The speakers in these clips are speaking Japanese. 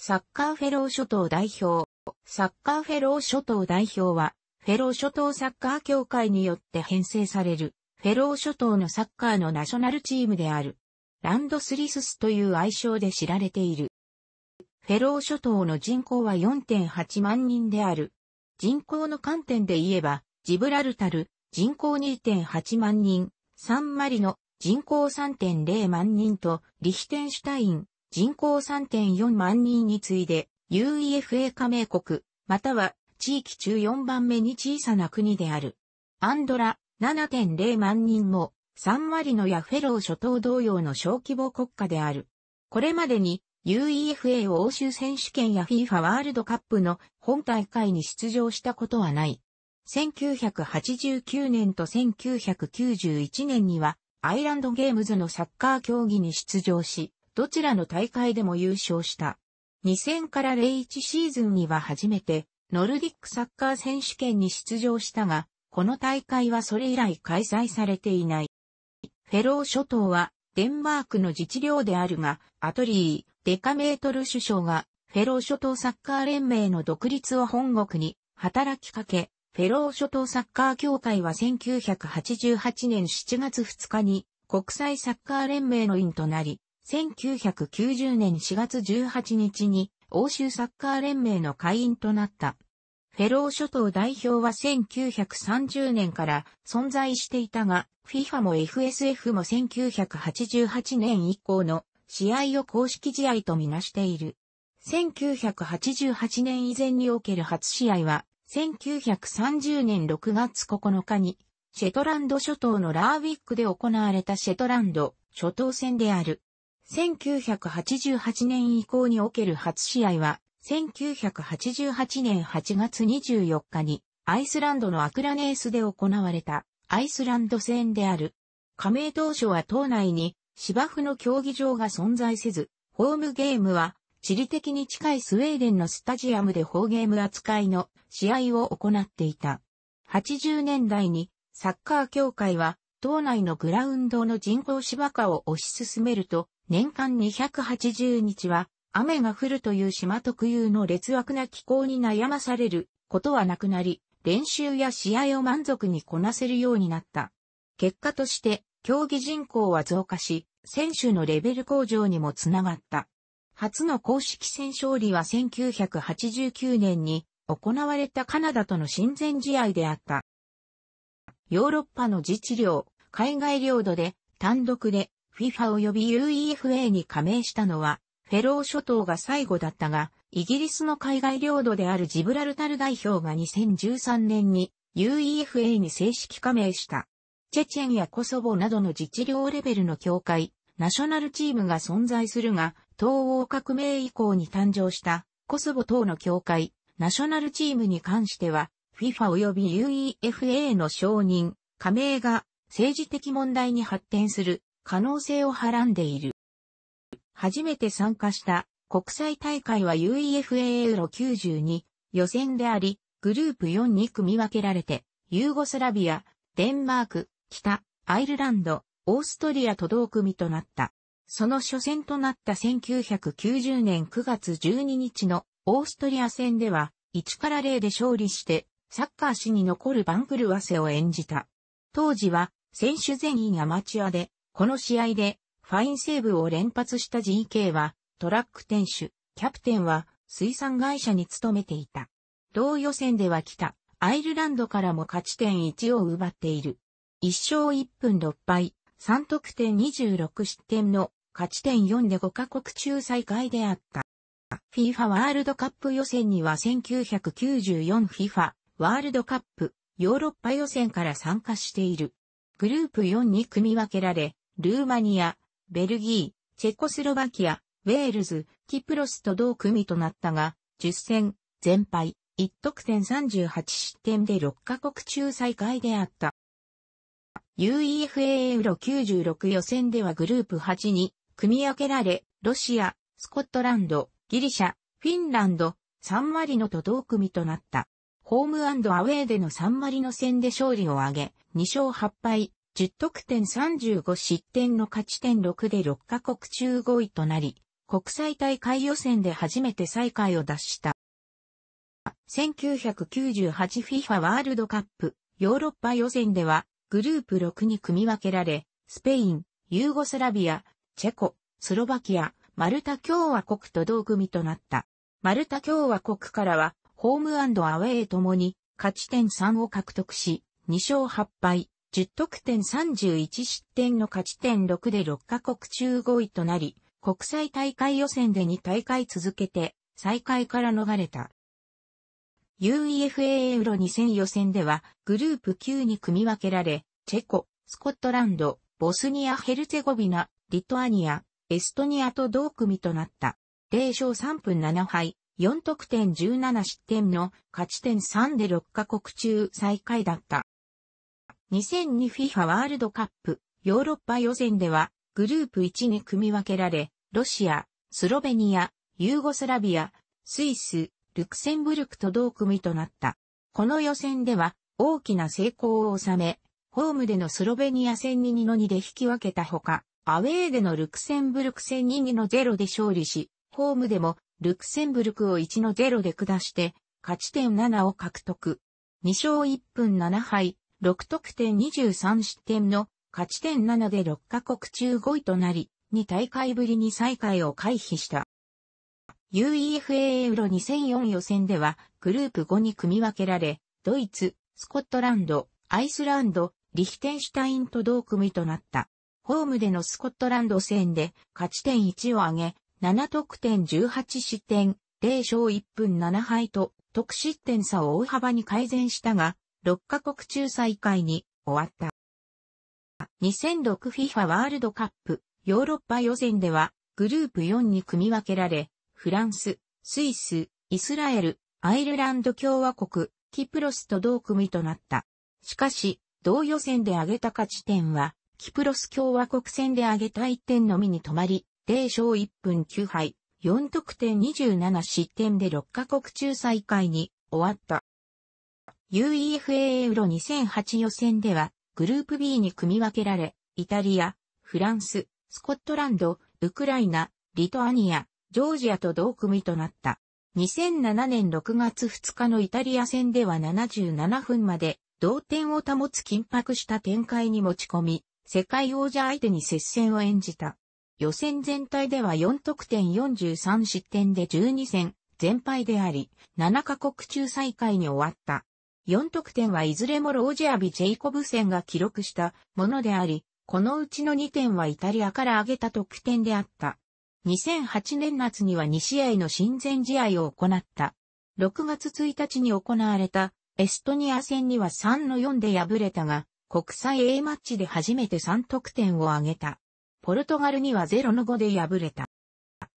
サッカーフェロー諸島代表。サッカーフェロー諸島代表は、フェロー諸島サッカー協会によって編成される、フェロー諸島のサッカーのナショナルチームである。ランドスリススという愛称で知られている。フェロー諸島の人口は4.8万人である。人口の観点で言えば、ジブラルタル、人口2.8万人、サンマリノ、人口3.0万人と、リヒテンシュタイン、人口3.4万人に次いで UEFA 加盟国、または地域中4番目に小さな国である。アンドラ7.0万人も3割のヤフェロー諸島同様の小規模国家である。これまでに UEFA 欧州選手権や FIFA ワールドカップの本大会に出場したことはない。1989年と1991年にはアイランドゲームズのサッカー競技に出場し、どちらの大会でも優勝した。2000から01シーズンには初めて、ノルディックサッカー選手権に出場したが、この大会はそれ以来開催されていない。フェロー諸島は、デンマークの自治領であるが、アトリー、デカメートル首相が、フェロー諸島サッカー連盟の独立を本国に働きかけ、フェロー諸島サッカー協会は1988年7月2日に国際サッカー連盟の員となり、1990年4月18日に欧州サッカー連盟の会員となった。フェロー諸島代表は1930年から存在していたが、FIFA も FSF も1988年以降の試合を公式試合とみなしている。1988年以前における初試合は、1930年6月9日に、シェトランド諸島のラーウィックで行われたシェトランド諸島戦である。1988年以降における初試合は、1988年8月24日に、アイスランドのアクラネースで行われた、アイスランド戦である。加盟当初は島内に、芝生の競技場が存在せず、ホームゲームは、地理的に近いスウェーデンのスタジアムでホーゲーム扱いの試合を行っていた。80年代に、サッカー協会は、島内のグラウンドの人工芝化を推し進めると、年間280日は雨が降るという島特有の劣悪な気候に悩まされることはなくなり、練習や試合を満足にこなせるようになった。結果として競技人口は増加し、選手のレベル向上にもつながった。初の公式戦勝利は1989年に行われたカナダとの親善試合であった。ヨーロッパの自治領、海外領土で単独で FIFA 及び UEFA に加盟したのは、フェロー諸島が最後だったが、イギリスの海外領土であるジブラルタル代表が2013年に UEFA に正式加盟した。チェチェンやコソボなどの自治領レベルの協会、ナショナルチームが存在するが、東欧革命以降に誕生したコソボ等の協会、ナショナルチームに関しては、FIFA 及び UEFA の承認、加盟が政治的問題に発展する可能性をはらんでいる。初めて参加した国際大会は UEFA ユーロ92予選であり、グループ4に組み分けられて、ユーゴスラビア、デンマーク、北、アイルランド、オーストリアと同組となった。その初戦となった1990年9月12日のオーストリア戦では、1から0で勝利して、サッカー史に残る番狂わせを演じた。当時は、選手全員アマチュアで、この試合でファインセーブを連発した GK はトラック店主、キャプテンは水産会社に勤めていた。同予選では北、アイルランドからも勝ち点1を奪っている。1勝1分6敗、3得点26失点の勝ち点4で5カ国中最下位であった。FIFA ワールドカップ予選には 1994FIFA ワールドカップヨーロッパ予選から参加している。グループ4に組み分けられ、ルーマニア、ベルギー、チェコスロバキア、ウェールズ、キプロスと同組となったが、10戦、全敗、1得点38失点で6カ国中最下位であった。UEFA ウーロ96予選ではグループ8に組み分けられ、ロシア、スコットランド、ギリシャ、フィンランド、サンマリノと同組となった。ホームアウェーでのサンマリノ戦で勝利を挙げ、2勝8敗、10得点35失点の勝ち点6で6カ国中5位となり、国際大会予選で初めて最下位を脱した。1998FIFA ワールドカップヨーロッパ予選ではグループ6に組み分けられ、スペイン、ユーゴスラビア、チェコ、スロバキア、マルタ共和国と同組となった。マルタ共和国からはホームアウェイともに勝ち点3を獲得し、2勝8敗、10得点31失点の勝ち点6で6カ国中5位となり、国際大会予選で2大会続けて、再開から逃れた。UEFA ユウロ2000予選では、グループ9に組み分けられ、チェコ、スコットランド、ボスニア・ヘルツェゴビナ、リトアニア、エストニアと同組となった。0勝3分7敗、4得点17失点の勝ち点3で6カ国中最下位だった。2002FIFA ワールドカップヨーロッパ予選ではグループ1に組み分けられ、ロシア、スロベニア、ユーゴスラビア、スイス、ルクセンブルクと同組となった。この予選では大きな成功を収め、ホームでのスロベニア戦に2の2で引き分けたほか、アウェーでのルクセンブルク戦に2の0で勝利し、ホームでもルクセンブルクを1の0で下して、勝ち点7を獲得。2勝1分7敗、6得点23失点の勝ち点7で6カ国中5位となり、2大会ぶりに再会を回避した。UEFA エウロ2004予選では、グループ5に組み分けられ、ドイツ、スコットランド、アイスランド、リヒテンシュタインと同組となった。ホームでのスコットランド戦で勝ち点1を挙げ、7得点18失点、0勝1分7敗と、得失点差を大幅に改善したが、6カ国中最下位に終わった。2006FIFA ワールドカップヨーロッパ予選ではグループ4に組み分けられ、フランス、スイス、イスラエル、アイルランド共和国、キプロスと同組となった。しかし、同予選で挙げた勝ち点は、キプロス共和国戦で挙げた1点のみに止まり、0勝1分9敗、4得点27失点で6カ国中最下位に終わった。UEFA エウロ2008予選では、グループ B に組み分けられ、イタリア、フランス、スコットランド、ウクライナ、リトアニア、ジョージアと同組となった。2007年6月2日のイタリア戦では77分まで同点を保つ緊迫した展開に持ち込み、世界王者相手に接戦を演じた。予選全体では4得点43失点で12戦全敗であり、7カ国中最下位に終わった。4得点はいずれもロージアビ・ジェイコブセンが記録したものであり、このうちの2点はイタリアから挙げた得点であった。2008年夏には2試合の親善試合を行った。6月1日に行われたエストニア戦には3の4で敗れたが、国際 A マッチで初めて3得点を挙げた。ポルトガルには0の5で敗れた。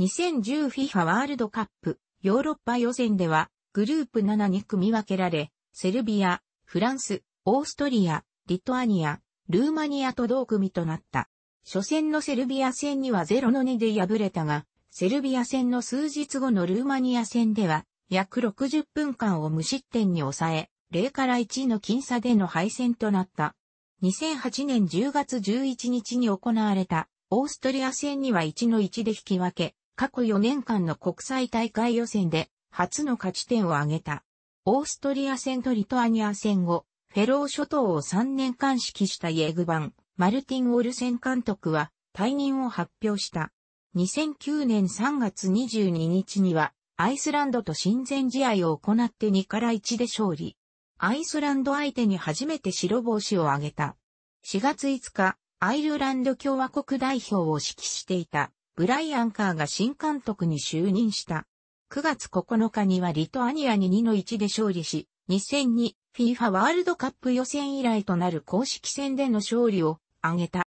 2010FIFA ワールドカップヨーロッパ予選ではグループ7に組み分けられ、セルビア、フランス、オーストリア、リトアニア、ルーマニアと同組となった。初戦のセルビア戦には0の2で敗れたが、セルビア戦の数日後のルーマニア戦では、約60分間を無失点に抑え、0から1の僅差での敗戦となった。2008年10月11日に行われたオーストリア戦には1の1で引き分け、過去4年間の国際大会予選で初の勝ち点を挙げた。オーストリア戦とリトアニア戦後、フェロー諸島を3年間指揮したイェグバン、マルティン・オルセン監督は退任を発表した。2009年3月22日には、アイスランドと親善試合を行って2から1で勝利。アイスランド相手に初めて白帽子を挙げた。4月5日、アイルランド共和国代表を指揮していた、ブライアン・カーが新監督に就任した。9月9日にはリトアニアに2の1で勝利し、2002 FIFA ワールドカップ予選以来となる公式戦での勝利を挙げた。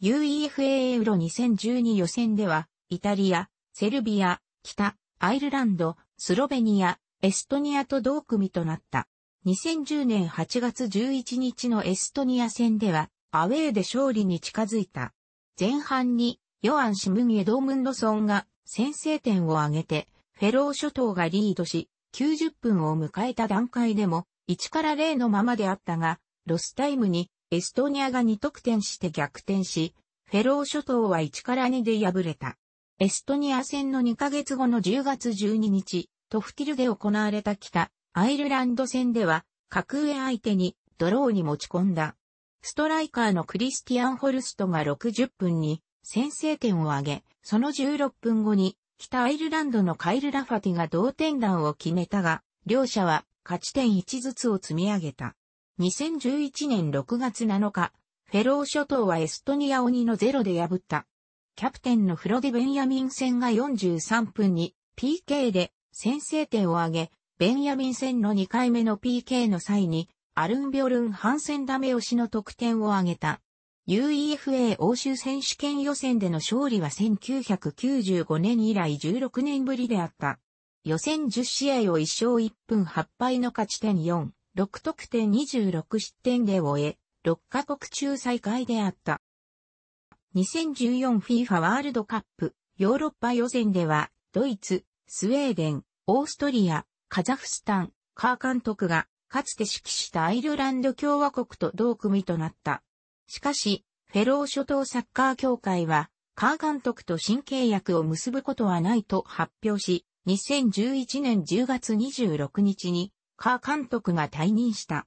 UEFA ユーロ2012予選では、イタリア、セルビア、北、アイルランド、スロベニア、エストニアと同組となった。2010年8月11日のエストニア戦では、アウェーで勝利に近づいた。前半に、ヨアン・シムギエ・ドームンドソンが先制点を挙げて、フェロー諸島がリードし、90分を迎えた段階でも、1から0のままであったが、ロスタイムにエストニアが2得点して逆転し、フェロー諸島は1から2で敗れた。エストニア戦の2ヶ月後の10月12日、トフティルで行われた北アイルランド戦では、格上相手にドローに持ち込んだ。ストライカーのクリスティアン・ホルストが60分に先制点を挙げ、その16分後に北アイルランドのカイル・ラファティが同点弾を決めたが、両者は勝ち点1ずつを積み上げた。2011年6月7日、フェロー諸島はエストニア鬼のゼロで破った。キャプテンのフロデベンヤミン戦が43分に PK で先制点を挙げ、ベンヤミン戦の2回目の PK の際に、アルン・ビョルン・ハンセンダメ押しの得点を挙げた。UEFA 欧州選手権予選での勝利は1995年以来16年ぶりであった。予選10試合を1勝1分8敗の勝ち点4、6得点26失点で終え、6カ国中最下位であった。2014FIFA ワールドカップヨーロッパ予選では、ドイツ、スウェーデン、オーストリア、カザフスタン、カー監督が、かつて指揮したアイルランド共和国と同組となった。しかし、フェロー諸島サッカー協会は、カー監督と新契約を結ぶことはないと発表し、2011年10月26日に、カー監督が退任した。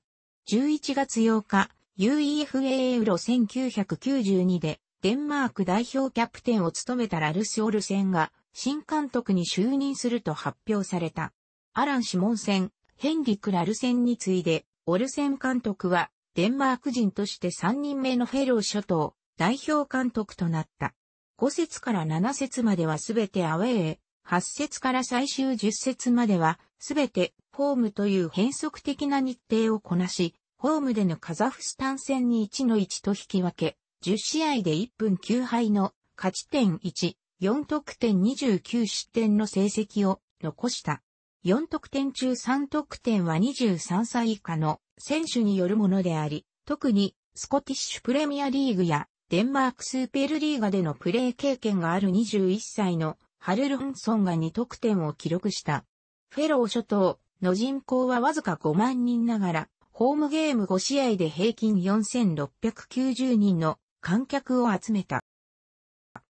11月8日、UEFA ユーロ1992で、デンマーク代表キャプテンを務めたラルス・オルセンが、新監督に就任すると発表された。アラン・シモンセン、ヘンリク・ラルセンに次いで、オルセン監督は、デンマーク人として3人目のフェロー諸島代表監督となった。5節から7節まではすべてアウェーへ、8節から最終10節まではすべてホームという変則的な日程をこなし、ホームでのカザフスタン戦に1の1と引き分け、10試合で1分9敗の勝ち点1、4得点29失点の成績を残した。4得点中3得点は23歳以下の選手によるものであり、特にスコティッシュプレミアリーグやデンマークスーペルリーガでのプレー経験がある21歳のハルルンソンが2得点を記録した。フェロー諸島の人口はわずか5万人ながら、ホームゲーム5試合で平均4690人の観客を集めた。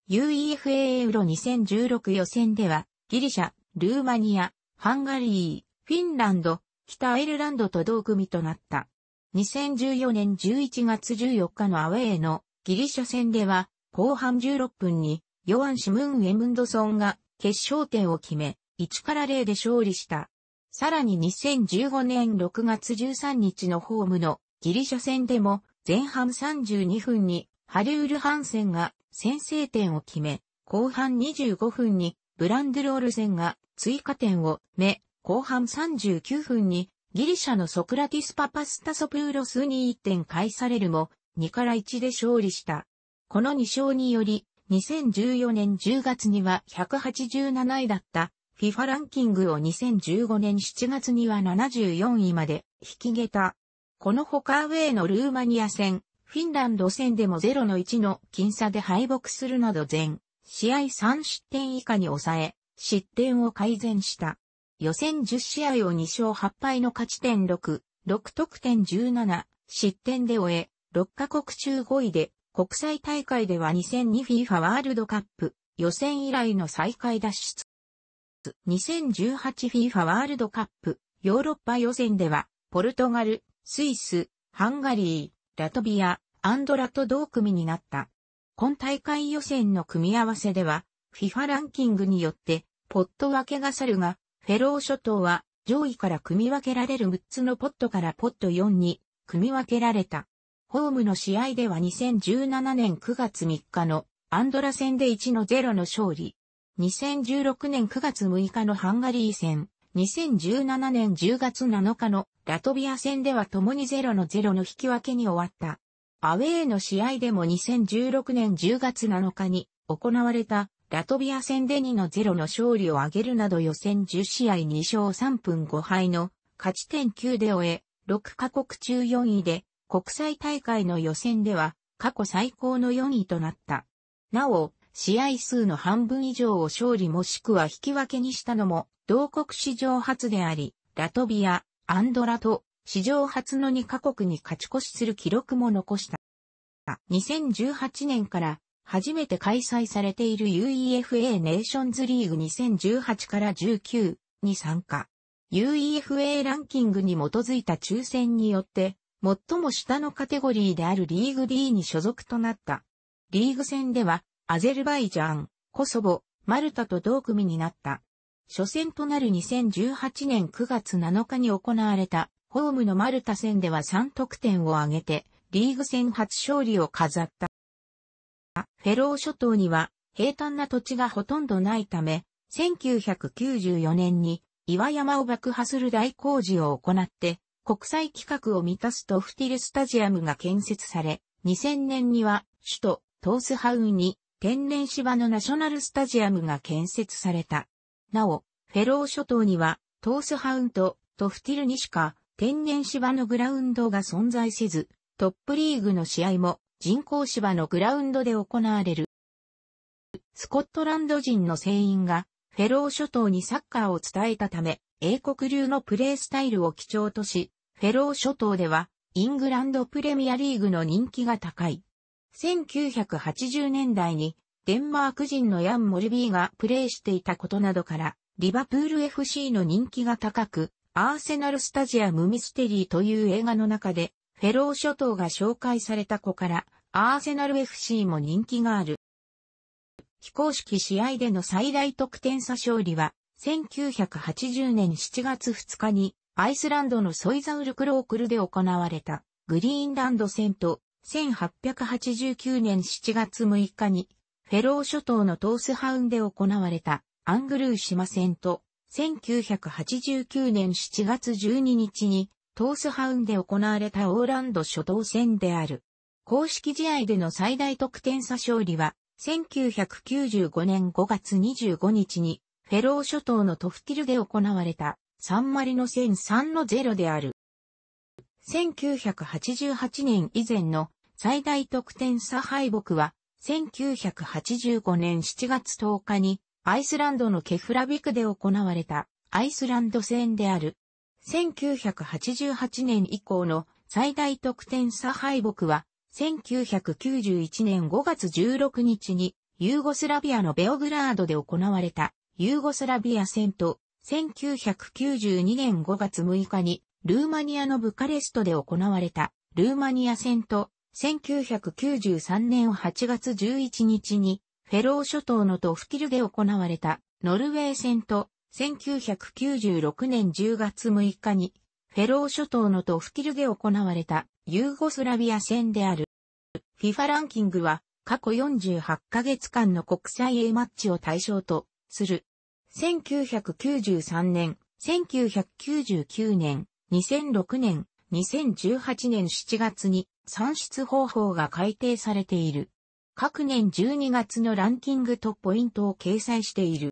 UEFA ユーロ2016予選では、ギリシャ、ルーマニア、ハンガリー、フィンランド、北アイルランドと同組となった。2014年11月14日のアウェーのギリシャ戦では、後半16分に、ヨアン・シムーン・エムンドソンが決勝点を決め、1から0で勝利した。さらに2015年6月13日のホームのギリシャ戦でも前半32分にハリウル・ハンセンが先制点を決め、後半25分にブランドロールセンが追加点を目、後半39分にギリシャのソクラティスパパスタソプーロスに1点返されるも2から1で勝利した。この2勝により2014年10月には187位だった FIFA ランキングを2015年7月には74位まで引き下た。このほかアウェイのルーマニア戦、フィンランド戦でも0の1の僅差で敗北するなど全試合3失点以下に抑え、失点を改善した。予選10試合を2勝8敗の勝ち点6、6得点17、失点で終え、6カ国中5位で、国際大会では 2002FIFA ワールドカップ予選以来の再開脱出。2018FIFA ワールドカップヨーロッパ予選では、ポルトガル、スイス、ハンガリー、ラトビア、アンドラと同組になった。今大会予選の組み合わせでは、FIFA ランキングによって、ポット分けが去るが、フェロー諸島は上位から組み分けられる6つのポットからポット4に組み分けられた。ホームの試合では2017年9月3日のアンドラ戦で1の0の勝利。2016年9月6日のハンガリー戦、2017年10月7日のラトビア戦では共に0の0の引き分けに終わった。アウェーの試合でも2016年10月7日に行われたラトビア戦で2の0の勝利を挙げるなど予選10試合2勝3分5敗の勝ち点9で終え、6カ国中4位で、国際大会の予選では過去最高の4位となった。なお、試合数の半分以上を勝利もしくは引き分けにしたのも、同国史上初であり、ラトビア、アンドラと、史上初の2カ国に勝ち越しする記録も残した。2018年から初めて開催されている UEFA ネーションズリーグ2018から19に参加。UEFA ランキングに基づいた抽選によって、最も下のカテゴリーであるリーグ D に所属となった。リーグ戦では、アゼルバイジャン、コソボ、マルタと同組になった。初戦となる2018年9月7日に行われた、ホームのマルタ戦では3得点を挙げて、リーグ戦初勝利を飾った。フェロー諸島には平坦な土地がほとんどないため、1994年に岩山を爆破する大工事を行って、国際規格を満たすトフティルスタジアムが建設され、2000年には首都トースハウンに天然芝のナショナルスタジアムが建設された。なお、フェロー諸島にはトースハウンとトフティルにしか天然芝のグラウンドが存在せず、トップリーグの試合も人工芝のグラウンドで行われる。スコットランド人の船員がフェロー諸島にサッカーを伝えたため、英国流のプレースタイルを基調とし、フェロー諸島ではイングランドプレミアリーグの人気が高い。1980年代にデンマーク人のヤン・モルビーがプレーしていたことなどから、リバプール FC の人気が高く、アーセナルスタジアムミステリーという映画の中でフェロー諸島が紹介された子から、アーセナル FC も人気がある。非公式試合での最大得点差勝利は、1980年7月2日に、アイスランドのソイザウルクロークルで行われた、グリーンランド戦と、1889年7月6日に、フェロー諸島のトースハウンで行われた、アングルー島戦と、1989年7月12日に、トースハウンで行われたオーランド初等戦である。公式試合での最大得点差勝利は、1995年5月25日に、フェロー諸島のトフティルで行われた、サンマリの戦3の0である。1988年以前の最大得点差敗北は、1985年7月10日に、アイスランドのケフラビクで行われた、アイスランド戦である。1988年以降の最大得点差敗北は、1991年5月16日にユーゴスラビアのベオグラードで行われたユーゴスラビア戦と1992年5月6日にルーマニアのブカレストで行われたルーマニア戦と1993年8月11日にフェロー諸島のトフキルで行われたノルウェー戦と1996年10月6日に、フェロー諸島のトフキルで行われたユーゴスラビア戦である。FIFA ランキングは過去48ヶ月間の国際 A マッチを対象とする。1993年、1999年、2006年、2018年7月に算出方法が改定されている。各年12月のランキングとポイントを掲載している。